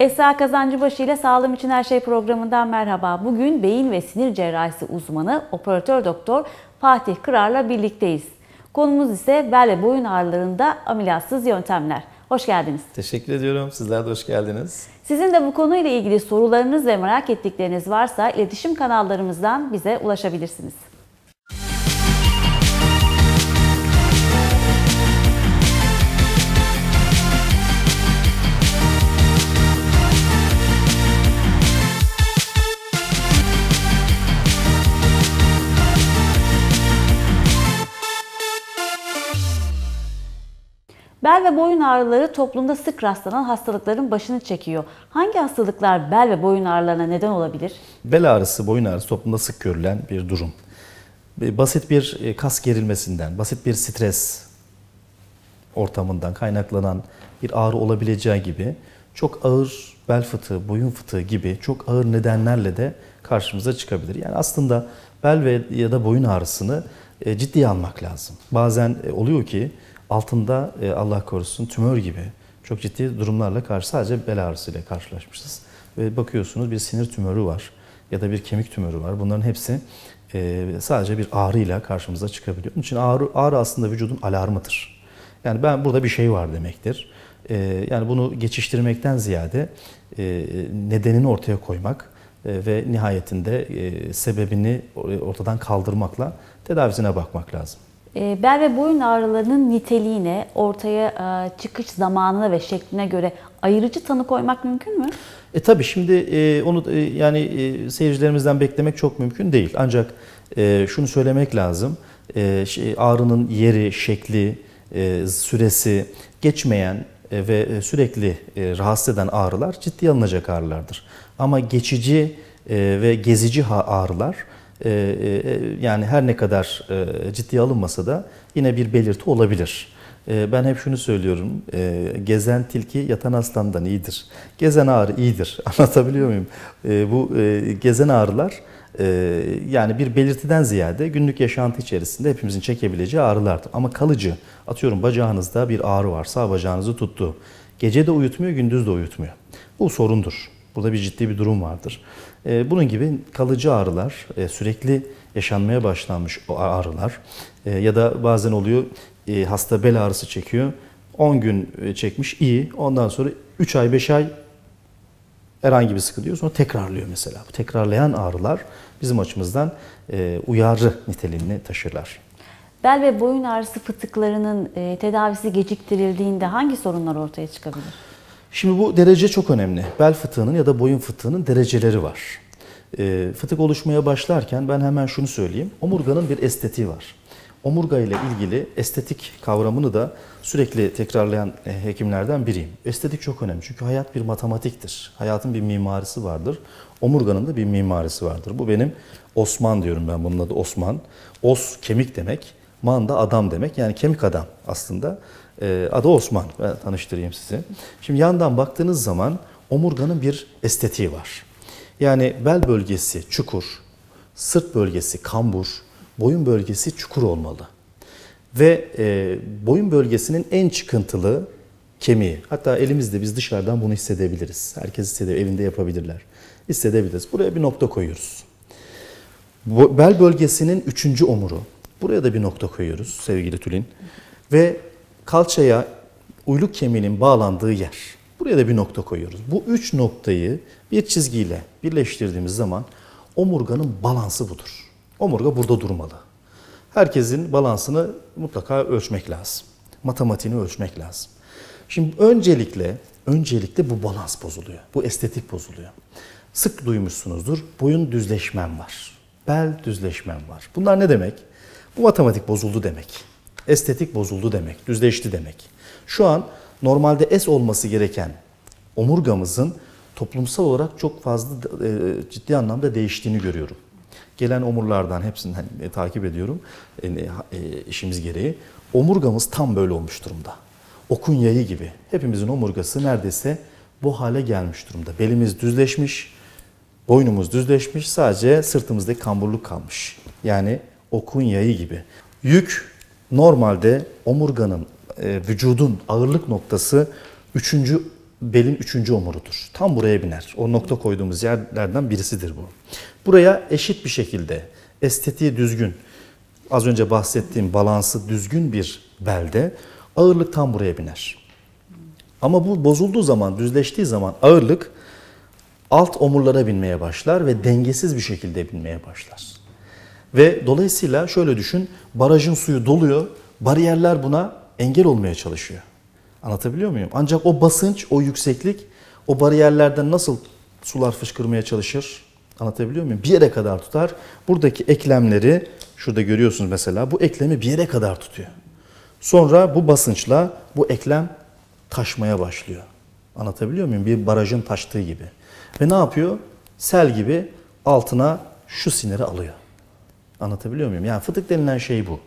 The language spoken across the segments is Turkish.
Esra Kazancıbaşı ile Sağlığım İçin Her Şey programından merhaba. Bugün beyin ve sinir cerrahisi uzmanı operatör doktor Fatih Kırar'la birlikteyiz. Konumuz ise bel ve boyun ağrılarında ameliyatsız yöntemler. Hoş geldiniz. Teşekkür ediyorum. Sizler de hoş geldiniz. Sizin de bu konuyla ilgili sorularınız ve merak ettikleriniz varsa iletişim kanallarımızdan bize ulaşabilirsiniz. ve boyun ağrıları toplumda sık rastlanan hastalıkların başını çekiyor. Hangi hastalıklar bel ve boyun ağrılarına neden olabilir? Bel ağrısı, boyun ağrısı toplumda sık görülen bir durum. E, basit bir e, kas gerilmesinden, basit bir stres ortamından kaynaklanan bir ağrı olabileceği gibi çok ağır bel fıtığı, boyun fıtığı gibi çok ağır nedenlerle de karşımıza çıkabilir. Yani aslında bel ve ya da boyun ağrısını e, ciddiye almak lazım. Bazen oluyor ki altında e, Allah korusun tümör gibi çok ciddi durumlarla karşı sadece bel ağrısıyla karşılaşmışız. Ve bakıyorsunuz bir sinir tümörü var ya da bir kemik tümörü var. Bunların hepsi e, sadece bir ağrıyla karşımıza çıkabiliyor. Onun için ağrı, ağrı aslında vücudun alarmıdır. Yani ben burada bir şey var demektir. E, yani bunu geçiştirmekten ziyade e, nedenini ortaya koymak e, ve nihayetinde e, sebebini ortadan kaldırmakla tedavisine bakmak lazım. Ee, bel ve boyun ağrılarının niteliğine, ortaya e, çıkış zamanına ve şekline göre ayırıcı tanı koymak mümkün mü? E tabi şimdi e, onu e, yani seyircilerimizden beklemek çok mümkün değil. Ancak şunu söylemek lazım. E, ağrının yeri, şekli, süresi geçmeyen ve sürekli rahatsız eden ağrılar ciddi alınacak ağrılardır. Ama geçici ve gezici ağrılar ee, e, e, yani her ne kadar e, ciddiye alınmasa da yine bir belirti olabilir. Ee, ben hep şunu söylüyorum, gezen tilki yatan aslandan iyidir. Gezen ağrı iyidir, anlatabiliyor muyum? Ee, bu gezen ağrılar yani bir belirtiden ziyade günlük yaşantı içerisinde hepimizin çekebileceği ağrılardır. Ama kalıcı, atıyorum bacağınızda bir ağrı var, sağ bacağınızı tuttu. Gece de uyutmuyor, gündüz de uyutmuyor. Bu sorundur. Burada bir ciddi bir durum vardır. Ee, bunun gibi kalıcı ağrılar, e, sürekli yaşanmaya başlanmış ağrılar e, ya da bazen oluyor e, hasta bel ağrısı çekiyor. 10 gün çekmiş iyi. Ondan sonra 3 ay 5 ay herhangi bir sıkıntı yok. Sonra tekrarlıyor mesela. Bu tekrarlayan ağrılar bizim açımızdan uyarı niteliğini taşırlar. Bel ve boyun ağrısı fıtıklarının tedavisi geciktirildiğinde hangi sorunlar ortaya çıkabilir? Şimdi bu derece çok önemli. Bel fıtığının ya da boyun fıtığının dereceleri var. Ee, fıtık oluşmaya başlarken ben hemen şunu söyleyeyim. Omurganın bir estetiği var. Omurga ile ilgili estetik kavramını da sürekli tekrarlayan e, hekimlerden biriyim. Estetik çok önemli çünkü hayat bir matematiktir. Hayatın bir mimarisi vardır. Omurganın da bir mimarisi vardır. Bu benim Osman diyorum ben bunun adı Osman. Os kemik demek, man da adam demek yani kemik adam aslında. E, adı Osman. Ben tanıştırayım sizi. Şimdi yandan baktığınız zaman omurganın bir estetiği var. Yani bel bölgesi çukur, sırt bölgesi kambur, boyun bölgesi çukur olmalı. Ve e, boyun bölgesinin en çıkıntılı kemiği. Hatta elimizde biz dışarıdan bunu hissedebiliriz. Herkes hissedebilir, evinde yapabilirler. Hissedebiliriz. Buraya bir nokta koyuyoruz. Bel bölgesinin üçüncü omuru. Buraya da bir nokta koyuyoruz sevgili Tülin. Ve kalçaya uyluk kemiğinin bağlandığı yer. Buraya da bir nokta koyuyoruz. Bu üç noktayı bir çizgiyle birleştirdiğimiz zaman omurganın balansı budur. Omurga burada durmalı. Herkesin balansını mutlaka ölçmek lazım. Matematiğini ölçmek lazım. Şimdi öncelikle öncelikle bu balans bozuluyor. Bu estetik bozuluyor. Sık duymuşsunuzdur. Boyun düzleşmem var. Bel düzleşmem var. Bunlar ne demek? Bu matematik bozuldu demek estetik bozuldu demek, düzleşti demek. Şu an normalde S olması gereken omurgamızın toplumsal olarak çok fazla e, ciddi anlamda değiştiğini görüyorum. Gelen omurlardan hepsinden hani, e, takip ediyorum e, e, işimiz gereği. Omurgamız tam böyle olmuş durumda. Okun yayı gibi. Hepimizin omurgası neredeyse bu hale gelmiş durumda. Belimiz düzleşmiş, boynumuz düzleşmiş, sadece sırtımızda kamburluk kalmış. Yani okun yayı gibi. Yük Normalde omurganın, e, vücudun ağırlık noktası üçüncü belin üçüncü omurudur. Tam buraya biner. O nokta koyduğumuz yerlerden birisidir bu. Buraya eşit bir şekilde estetiği düzgün, az önce bahsettiğim balansı düzgün bir belde ağırlık tam buraya biner. Ama bu bozulduğu zaman, düzleştiği zaman ağırlık alt omurlara binmeye başlar ve dengesiz bir şekilde binmeye başlar. Ve dolayısıyla şöyle düşün, barajın suyu doluyor, bariyerler buna engel olmaya çalışıyor. Anlatabiliyor muyum? Ancak o basınç, o yükseklik o bariyerlerden nasıl sular fışkırmaya çalışır? Anlatabiliyor muyum? Bir yere kadar tutar. Buradaki eklemleri, şurada görüyorsunuz mesela, bu eklemi bir yere kadar tutuyor. Sonra bu basınçla bu eklem taşmaya başlıyor. Anlatabiliyor muyum? Bir barajın taştığı gibi. Ve ne yapıyor? Sel gibi altına şu siniri alıyor. Anlatabiliyor muyum? Yani fıtık denilen şey bu.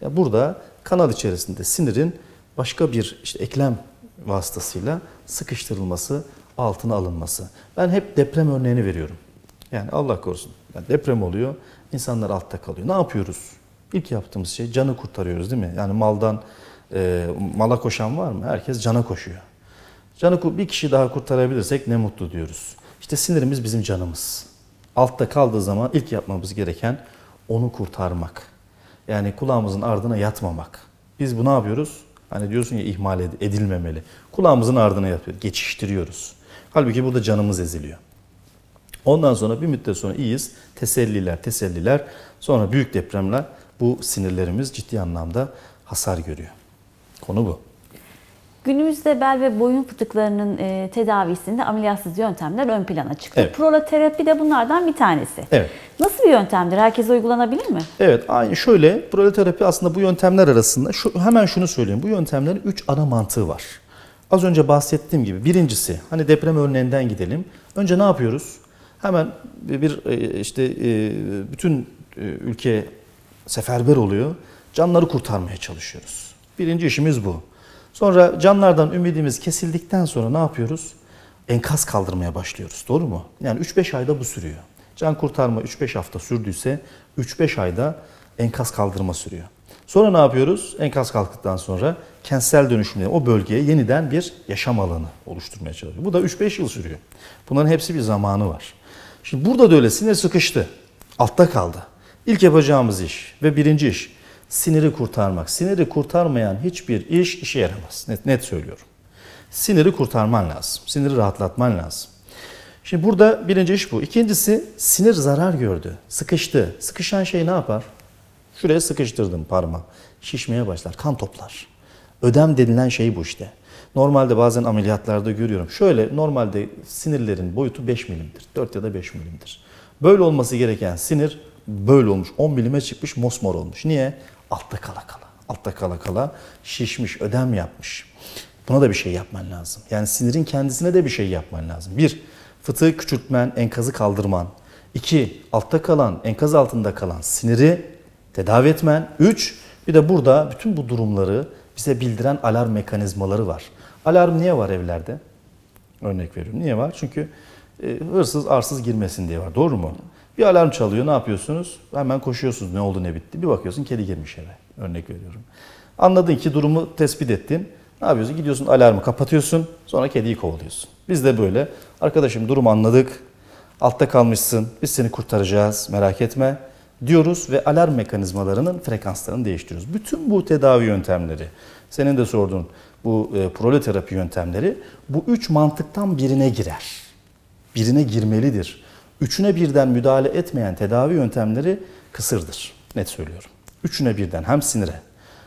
Ya burada kanal içerisinde sinirin başka bir işte eklem vasıtasıyla sıkıştırılması, altına alınması. Ben hep deprem örneğini veriyorum. Yani Allah korusun. Yani deprem oluyor, insanlar altta kalıyor. Ne yapıyoruz? İlk yaptığımız şey canı kurtarıyoruz değil mi? Yani maldan e, mala koşan var mı? Herkes cana koşuyor. Canı bir kişi daha kurtarabilirsek ne mutlu diyoruz. İşte sinirimiz bizim canımız. Altta kaldığı zaman ilk yapmamız gereken onu kurtarmak. Yani kulağımızın ardına yatmamak. Biz bu ne yapıyoruz? Hani diyorsun ya ihmal edilmemeli. Kulağımızın ardına yatıyoruz, geçiştiriyoruz. Halbuki burada canımız eziliyor. Ondan sonra bir müddet sonra iyiyiz. Teselliler, teselliler. Sonra büyük depremler bu sinirlerimiz ciddi anlamda hasar görüyor. Konu bu. Günümüzde bel ve boyun fıtıklarının e, tedavisinde ameliyatsız yöntemler ön plana çıktı. Evet. Proloterapi de bunlardan bir tanesi. Evet. Nasıl bir yöntemdir? Herkese uygulanabilir mi? Evet, aynı şöyle proloterapi aslında bu yöntemler arasında şu, hemen şunu söyleyeyim. Bu yöntemlerin 3 ana mantığı var. Az önce bahsettiğim gibi birincisi hani deprem örneğinden gidelim. Önce ne yapıyoruz? Hemen bir e, işte e, bütün e, ülke seferber oluyor. Canları kurtarmaya çalışıyoruz. Birinci işimiz bu. Sonra canlardan ümidimiz kesildikten sonra ne yapıyoruz? Enkaz kaldırmaya başlıyoruz. Doğru mu? Yani 3-5 ayda bu sürüyor. Can kurtarma 3-5 hafta sürdüyse 3-5 ayda enkaz kaldırma sürüyor. Sonra ne yapıyoruz? Enkaz kalktıktan sonra kentsel dönüşümle o bölgeye yeniden bir yaşam alanı oluşturmaya çalışıyor. Bu da 3-5 yıl sürüyor. Bunların hepsi bir zamanı var. Şimdi burada da öyle sinir sıkıştı. Altta kaldı. İlk yapacağımız iş ve birinci iş siniri kurtarmak. Siniri kurtarmayan hiçbir iş işe yaramaz. Net, net söylüyorum. Siniri kurtarman lazım. Siniri rahatlatman lazım. Şimdi burada birinci iş bu. İkincisi sinir zarar gördü. Sıkıştı. Sıkışan şey ne yapar? Şuraya sıkıştırdım parmağı. Şişmeye başlar. Kan toplar. Ödem denilen şey bu işte. Normalde bazen ameliyatlarda görüyorum. Şöyle normalde sinirlerin boyutu 5 milimdir. 4 ya da 5 milimdir. Böyle olması gereken sinir böyle olmuş. 10 milime çıkmış mosmor olmuş. Niye? Altta kala kala. Altta kala kala şişmiş, ödem yapmış. Buna da bir şey yapman lazım. Yani sinirin kendisine de bir şey yapman lazım. Bir, fıtığı küçültmen, enkazı kaldırman. İki, altta kalan, enkaz altında kalan siniri tedavi etmen. Üç, bir de burada bütün bu durumları bize bildiren alarm mekanizmaları var. Alarm niye var evlerde? Örnek veriyorum. Niye var? Çünkü e, hırsız arsız girmesin diye var. Doğru mu? Bir alarm çalıyor ne yapıyorsunuz? Hemen koşuyorsunuz ne oldu ne bitti. Bir bakıyorsun kedi girmiş eve. Örnek veriyorum. Anladın ki durumu tespit ettin. Ne yapıyorsun? Gidiyorsun alarmı kapatıyorsun. Sonra kediyi kovalıyorsun. Biz de böyle. Arkadaşım durum anladık. Altta kalmışsın. Biz seni kurtaracağız. Merak etme diyoruz ve alarm mekanizmalarının frekanslarını değiştiriyoruz. Bütün bu tedavi yöntemleri, senin de sorduğun bu e, prole terapi yöntemleri bu üç mantıktan birine girer birine girmelidir. Üçüne birden müdahale etmeyen tedavi yöntemleri kısırdır. Net söylüyorum. Üçüne birden hem sinire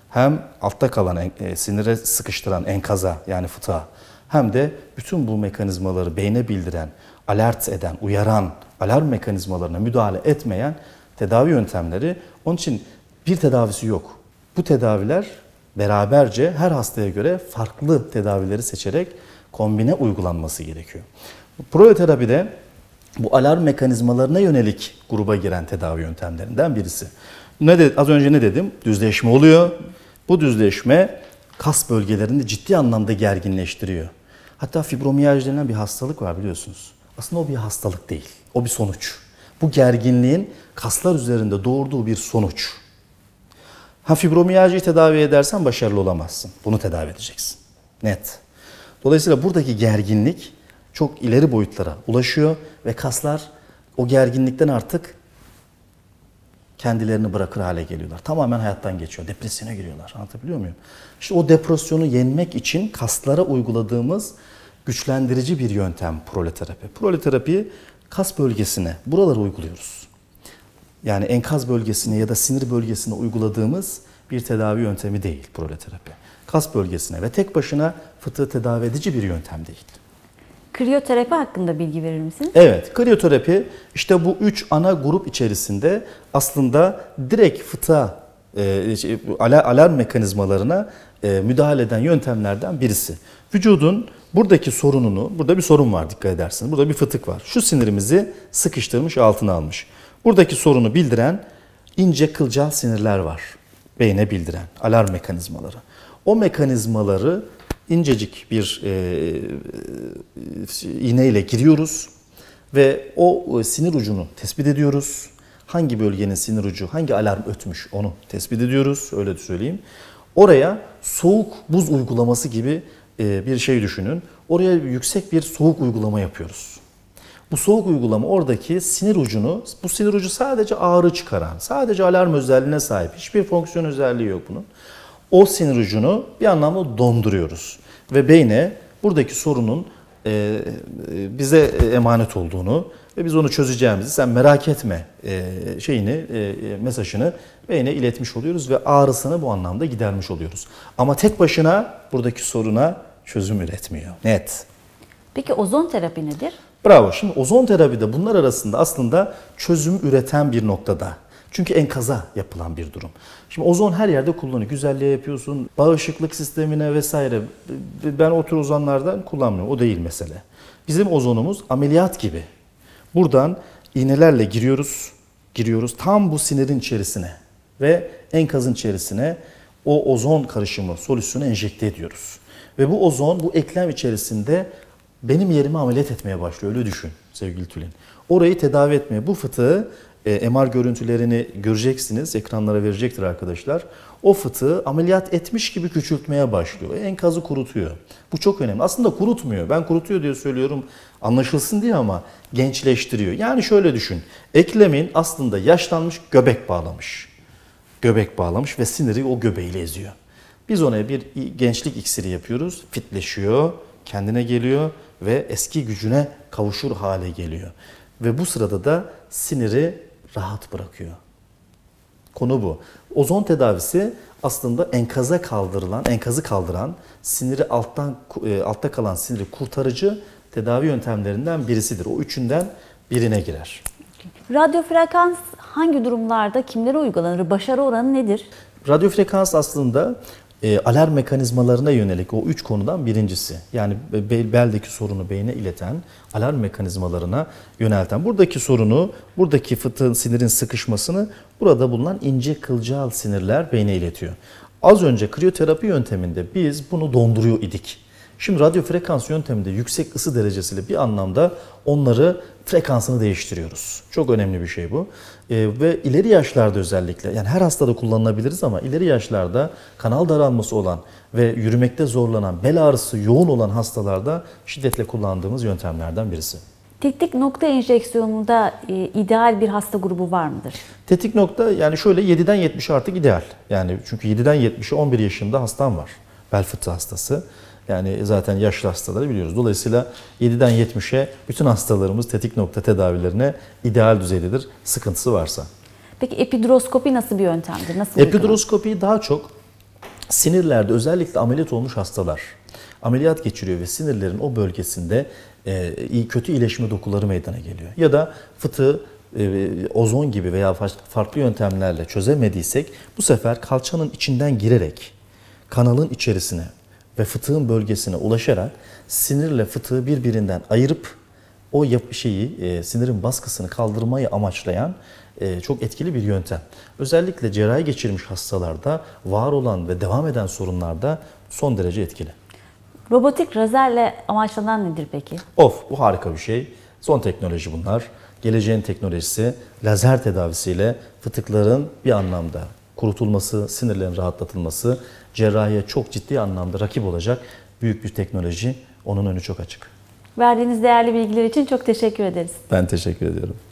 hem altta kalan e, sinire sıkıştıran enkaza yani fıtığa hem de bütün bu mekanizmaları beyne bildiren, alert eden, uyaran, alarm mekanizmalarına müdahale etmeyen tedavi yöntemleri. Onun için bir tedavisi yok. Bu tedaviler beraberce her hastaya göre farklı tedavileri seçerek kombine uygulanması gerekiyor de bu alarm mekanizmalarına yönelik gruba giren tedavi yöntemlerinden birisi. Ne dedi az önce ne dedim? Düzleşme oluyor. Bu düzleşme kas bölgelerini ciddi anlamda gerginleştiriyor. Hatta fibromiyaj denilen bir hastalık var biliyorsunuz. Aslında o bir hastalık değil. O bir sonuç. Bu gerginliğin kaslar üzerinde doğurduğu bir sonuç. Ha fibromiyajı tedavi edersen başarılı olamazsın. Bunu tedavi edeceksin. Net. Dolayısıyla buradaki gerginlik çok ileri boyutlara ulaşıyor ve kaslar o gerginlikten artık kendilerini bırakır hale geliyorlar. Tamamen hayattan geçiyor. Depresyona giriyorlar. Anlatabiliyor muyum? İşte o depresyonu yenmek için kaslara uyguladığımız güçlendirici bir yöntem proleterapi. Proleterapiyi kas bölgesine, buraları uyguluyoruz. Yani enkaz bölgesine ya da sinir bölgesine uyguladığımız bir tedavi yöntemi değil proleterapi. Kas bölgesine ve tek başına fıtığı tedavi edici bir yöntem değil. Kriyoterapi hakkında bilgi verir misiniz? Evet, kriyoterapi işte bu üç ana grup içerisinde aslında direkt fıtığa, e, şey, alarm mekanizmalarına e, müdahale eden yöntemlerden birisi. Vücudun buradaki sorununu, burada bir sorun var dikkat edersiniz. Burada bir fıtık var. Şu sinirimizi sıkıştırmış, altına almış. Buradaki sorunu bildiren ince kılcal sinirler var. Beyne bildiren alarm mekanizmaları. O mekanizmaları incecik bir e, e, iğneyle giriyoruz ve o sinir ucunu tespit ediyoruz. Hangi bölgenin sinir ucu, hangi alarm ötmüş onu tespit ediyoruz, öyle söyleyeyim. Oraya soğuk buz uygulaması gibi e, bir şey düşünün. Oraya yüksek bir soğuk uygulama yapıyoruz. Bu soğuk uygulama oradaki sinir ucunu, bu sinir ucu sadece ağrı çıkaran, sadece alarm özelliğine sahip. Hiçbir fonksiyon özelliği yok bunun o sinir ucunu bir anlamda donduruyoruz. Ve beyne buradaki sorunun e, e, bize emanet olduğunu ve biz onu çözeceğimizi sen merak etme e, şeyini e, e, mesajını beyne iletmiş oluyoruz ve ağrısını bu anlamda gidermiş oluyoruz. Ama tek başına buradaki soruna çözüm üretmiyor. Net. Peki ozon terapi nedir? Bravo. Şimdi ozon terapi de bunlar arasında aslında çözüm üreten bir noktada. Çünkü enkaza yapılan bir durum. Şimdi ozon her yerde kullanıyor. Güzelliğe yapıyorsun, bağışıklık sistemine vesaire. Ben otur ozanlardan kullanmıyorum. O değil mesele. Bizim ozonumuz ameliyat gibi. Buradan iğnelerle giriyoruz, giriyoruz tam bu sinirin içerisine ve enkazın içerisine o ozon karışımı solüsyonu enjekte ediyoruz. Ve bu ozon bu eklem içerisinde benim yerime ameliyat etmeye başlıyor. Öyle düşün sevgili Tülin. Orayı tedavi etmeye, bu fıtığı e, MR görüntülerini göreceksiniz. Ekranlara verecektir arkadaşlar. O fıtığı ameliyat etmiş gibi küçültmeye başlıyor. Enkazı kurutuyor. Bu çok önemli. Aslında kurutmuyor. Ben kurutuyor diye söylüyorum anlaşılsın diye ama gençleştiriyor. Yani şöyle düşün. Eklemin aslında yaşlanmış göbek bağlamış. Göbek bağlamış ve siniri o göbeğiyle eziyor. Biz ona bir gençlik iksiri yapıyoruz. Fitleşiyor, kendine geliyor ve eski gücüne kavuşur hale geliyor. Ve bu sırada da siniri rahat bırakıyor. Konu bu. Ozon tedavisi aslında enkaza kaldırılan, enkazı kaldıran, siniri alttan e, altta kalan siniri kurtarıcı tedavi yöntemlerinden birisidir. O üçünden birine girer. Radyo frekans hangi durumlarda kimlere uygulanır? Başarı oranı nedir? Radyo frekans aslında e, alarm mekanizmalarına yönelik o üç konudan birincisi. Yani be, beldeki sorunu beyne ileten, alarm mekanizmalarına yönelten. Buradaki sorunu, buradaki fıtığın sinirin sıkışmasını burada bulunan ince kılcal sinirler beyne iletiyor. Az önce kriyoterapi yönteminde biz bunu donduruyor idik. Şimdi radyo frekans yönteminde yüksek ısı derecesiyle bir anlamda onları frekansını değiştiriyoruz. Çok önemli bir şey bu. E, ve ileri yaşlarda özellikle yani her hastada kullanılabiliriz ama ileri yaşlarda kanal daralması olan ve yürümekte zorlanan, bel ağrısı yoğun olan hastalarda şiddetle kullandığımız yöntemlerden birisi. Tetik nokta enjeksiyonunda e, ideal bir hasta grubu var mıdır? Tetik nokta yani şöyle 7'den 70 artık ideal. Yani çünkü 7'den 70'e 11 yaşında hastam var. Bel fıtığı hastası. Yani zaten yaşlı hastaları biliyoruz. Dolayısıyla 7'den 70'e bütün hastalarımız tetik nokta tedavilerine ideal düzeydedir sıkıntısı varsa. Peki epiduroskopi nasıl bir yöntemdir? Nasıl Epiduroskopi daha çok sinirlerde özellikle ameliyat olmuş hastalar ameliyat geçiriyor ve sinirlerin o bölgesinde e, kötü iyileşme dokuları meydana geliyor. Ya da fıtığı e, ozon gibi veya farklı yöntemlerle çözemediysek bu sefer kalçanın içinden girerek kanalın içerisine ve fıtığın bölgesine ulaşarak sinirle fıtığı birbirinden ayırıp o şeyi e, sinirin baskısını kaldırmayı amaçlayan e, çok etkili bir yöntem. Özellikle cerrahi geçirmiş hastalarda var olan ve devam eden sorunlarda son derece etkili. Robotik razerle amaçlanan nedir peki? Of bu harika bir şey. Son teknoloji bunlar. Geleceğin teknolojisi lazer tedavisiyle fıtıkların bir anlamda kurutulması, sinirlerin rahatlatılması cerrahiye çok ciddi anlamda rakip olacak büyük bir teknoloji. Onun önü çok açık. Verdiğiniz değerli bilgiler için çok teşekkür ederiz. Ben teşekkür ediyorum.